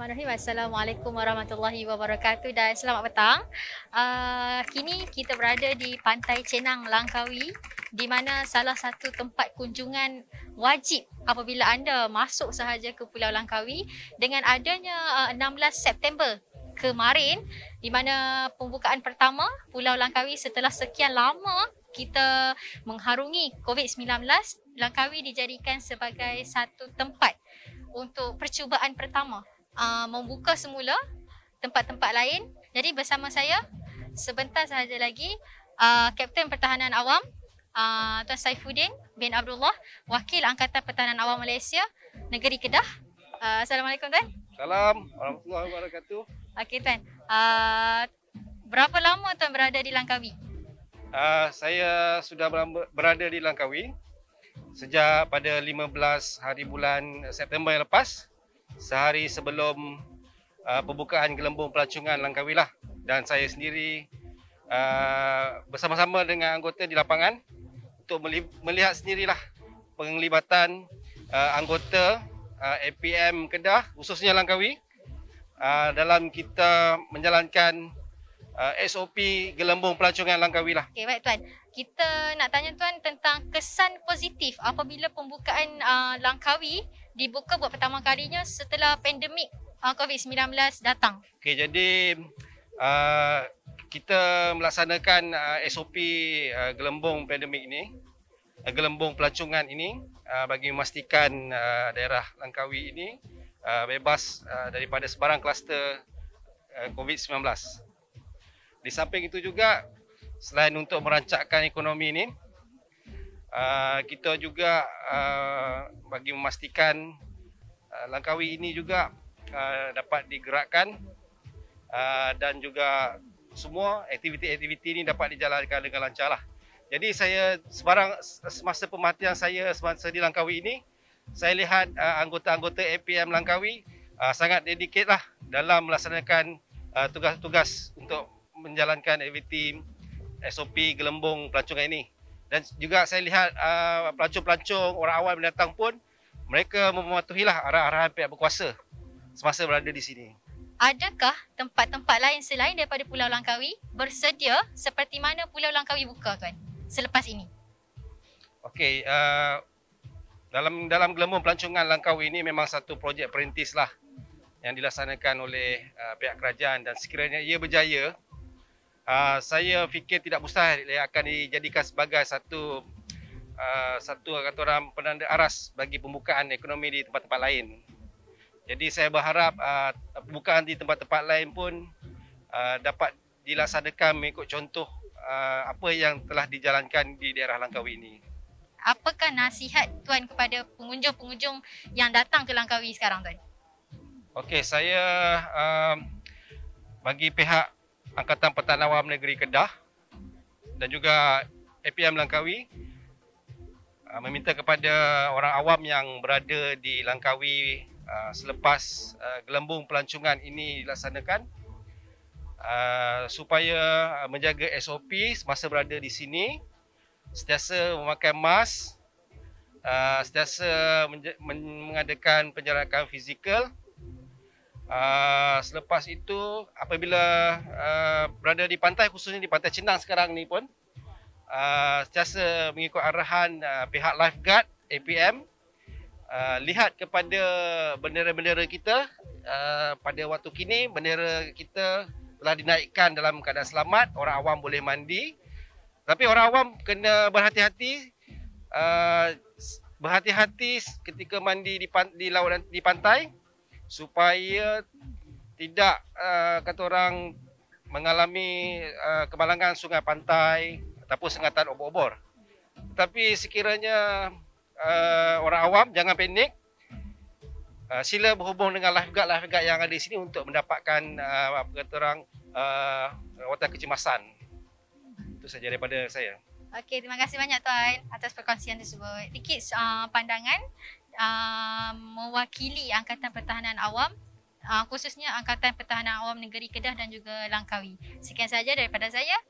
Bismillahirrahmanirrahim. Assalamualaikum warahmatullahi wabarakatuh dan selamat petang. Uh, kini kita berada di Pantai Cenang Langkawi di mana salah satu tempat kunjungan wajib apabila anda masuk sahaja ke Pulau Langkawi dengan adanya uh, ah, 16 September kemarin di mana pembukaan pertama Pulau Langkawi setelah sekian lama kita mengharungi COVID-19 Langkawi dijadikan sebagai satu tempat untuk percubaan pertama uh, membuka semula tempat-tempat lain. Jadi bersama saya sebentar sahaja lagi uh, Kapten Pertahanan Awam uh, Tuan Saifuddin bin Abdullah, Wakil Angkatan Pertahanan Awam Malaysia Negeri Kedah. Uh, Assalamualaikum Tuan. Salam. Warahmatullahi Wabarakatuh. Okey Tuan. Uh, berapa lama Tuan berada di Langkawi? Uh, saya sudah berada di Langkawi sejak pada 15 hari bulan September yang lepas sehari sebelum uh, pembukaan gelembung pelancongan Langkawi lah dan saya sendiri uh, bersama-sama dengan anggota di lapangan untuk melihat sendirilah penglibatan uh, anggota uh, APM Kedah khususnya Langkawi uh, dalam kita menjalankan uh, SOP gelembung pelancongan Langkawi lah. Okay, baik tuan. Kita nak tanya tuan tentang kesan positif apabila pembukaan uh, Langkawi dibuka buat pertama kalinya setelah pandemik uh, COVID-19 datang. Okay, jadi uh, kita melaksanakan uh, ah, SOP uh, gelembung pandemik ini, uh, gelembung pelancongan ini uh, bagi memastikan uh, daerah Langkawi ini uh, bebas uh, daripada sebarang kluster uh, COVID-19. Di samping itu juga, selain untuk merancakkan ekonomi ini, kita juga bagi memastikan uh, Langkawi ini juga uh, dapat digerakkan uh, dan juga semua aktiviti-aktiviti ini dapat dijalankan dengan lancar lah. Jadi saya sebarang semasa pematian saya semasa di Langkawi ini, saya lihat uh, anggota-anggota APM Langkawi uh, sangat dedikit lah dalam melaksanakan uh, tugas-tugas untuk menjalankan aktiviti SOP gelembung pelancongan ini dan juga saya lihat uh, pelancong-pelancong orang awam yang datang pun mereka mematuhi lah arah arahan pihak berkuasa semasa berada di sini. Adakah tempat-tempat lain selain daripada Pulau Langkawi bersedia seperti mana Pulau Langkawi buka tuan selepas ini? Okey, uh, dalam dalam gelembung pelancongan Langkawi ini memang satu projek perintis lah yang dilaksanakan oleh uh, pihak kerajaan dan sekiranya ia berjaya Ah, saya fikir tidak mustahil ia akan dijadikan sebagai satu uh, satu kata orang penanda aras bagi pembukaan ekonomi di tempat-tempat lain. Jadi saya berharap uh, pembukaan di tempat-tempat lain pun uh, dapat dilaksanakan mengikut contoh uh, apa yang telah dijalankan di daerah Langkawi ini. Apakah nasihat tuan kepada pengunjung-pengunjung yang datang ke Langkawi sekarang tuan? Okey, saya uh, bagi pihak Angkatan Pertahanan Awam Negeri Kedah dan juga APM Langkawi uh, meminta kepada orang awam yang berada di Langkawi uh, selepas uh, gelembung pelancongan ini dilaksanakan supaya menjaga SOP semasa berada di sini sentiasa memakai mask sentiasa mengadakan penjarakan fizikal Ah, selepas itu apabila uh, berada di pantai khususnya di pantai Cendang sekarang ni pun uh, ah, secara mengikut arahan uh, pihak lifeguard APM uh, lihat kepada bendera-bendera kita uh, pada waktu kini bendera kita telah dinaikkan dalam keadaan selamat orang awam boleh mandi tapi orang awam kena berhati-hati uh, berhati-hati ketika mandi di di laut di pantai supaya tidak uh, kata orang mengalami uh, kemalangan sungai pantai ataupun sengatan obor-obor. Tapi sekiranya uh, orang awam jangan panik. Uh, sila berhubung dengan lifeguard lifeguard yang ada di sini untuk mendapatkan uh, apa kata orang rawatan uh, kecemasan. Itu saja daripada saya. Okey, terima kasih banyak tuan atas perkongsian tersebut. Sedikit uh, pandangan Ah, mewakili Angkatan Pertahanan Awam uh, khususnya Angkatan Pertahanan Awam Negeri Kedah dan juga Langkawi. Sekian saja daripada saya.